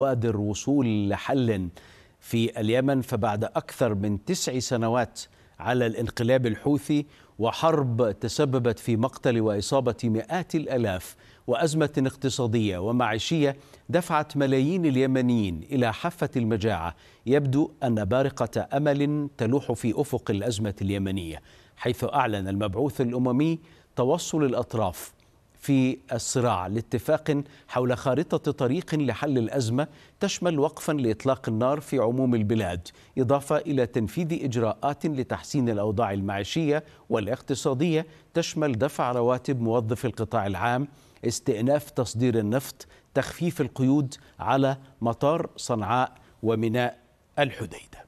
بوادر وصول لحل في اليمن فبعد أكثر من تسع سنوات على الانقلاب الحوثي وحرب تسببت في مقتل وإصابة مئات الألاف وأزمة اقتصادية ومعيشية دفعت ملايين اليمنيين إلى حافة المجاعة يبدو أن بارقة أمل تلوح في أفق الأزمة اليمنية حيث أعلن المبعوث الأممي توصل الأطراف في الصراع لاتفاق حول خارطة طريق لحل الأزمة تشمل وقفا لإطلاق النار في عموم البلاد إضافة إلى تنفيذ إجراءات لتحسين الأوضاع المعيشية والاقتصادية تشمل دفع رواتب موظف القطاع العام استئناف تصدير النفط تخفيف القيود على مطار صنعاء وميناء الحديده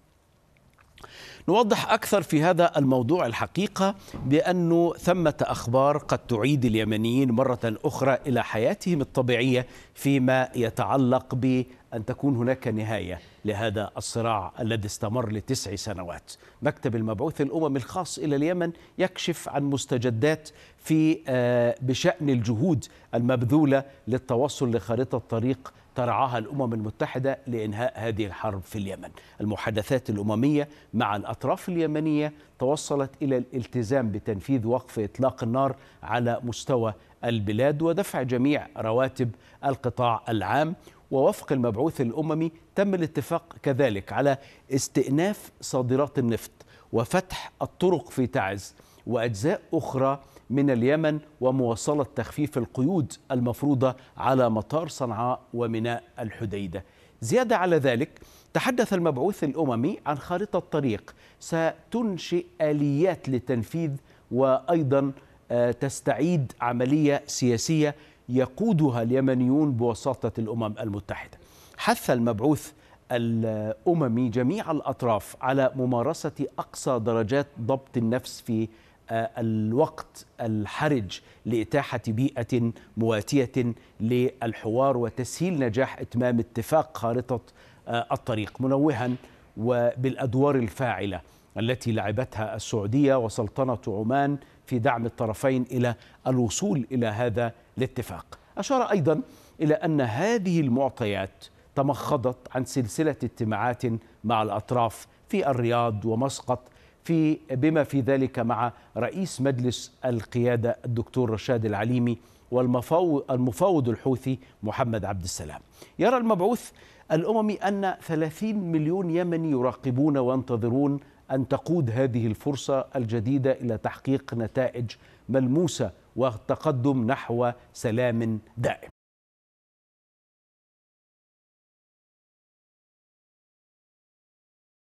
نوضح أكثر في هذا الموضوع الحقيقة بأنه ثمة أخبار قد تعيد اليمنيين مرة أخرى إلى حياتهم الطبيعية فيما يتعلق بأن تكون هناك نهاية لهذا الصراع الذي استمر لتسع سنوات مكتب المبعوث الأممي الخاص إلى اليمن يكشف عن مستجدات في آه، بشأن الجهود المبذولة للتوصل لخريطة طريق ترعاها الأمم المتحدة لإنهاء هذه الحرب في اليمن المحادثات الأممية مع الأطراف اليمنية توصلت إلى الالتزام بتنفيذ وقف إطلاق النار على مستوى البلاد ودفع جميع رواتب القطاع العام ووفق المبعوث الأممي تم الاتفاق كذلك على استئناف صادرات النفط وفتح الطرق في تعز وأجزاء أخرى من اليمن ومواصلة تخفيف القيود المفروضة على مطار صنعاء وميناء الحديدة زيادة على ذلك تحدث المبعوث الأممي عن خارطة طريق ستنشئ آليات للتنفيذ وأيضا آه، تستعيد عملية سياسية يقودها اليمنيون بوساطة الأمم المتحدة حث المبعوث الأممي جميع الأطراف على ممارسة أقصى درجات ضبط النفس في آه، الوقت الحرج لإتاحة بيئة مواتية للحوار وتسهيل نجاح إتمام اتفاق خارطة آه، الطريق منوها وبالأدوار الفاعلة التي لعبتها السعودية وسلطنة عمان في دعم الطرفين إلى الوصول إلى هذا الاتفاق أشار أيضا إلى أن هذه المعطيات تمخضت عن سلسلة اجتماعات مع الأطراف في الرياض ومسقط في بما في ذلك مع رئيس مجلس القيادة الدكتور رشاد العليمي والمفاوض الحوثي محمد عبد السلام يرى المبعوث الأممي أن 30 مليون يمني يراقبون وينتظرون أن تقود هذه الفرصة الجديدة إلى تحقيق نتائج ملموسة وتقدم نحو سلام دائم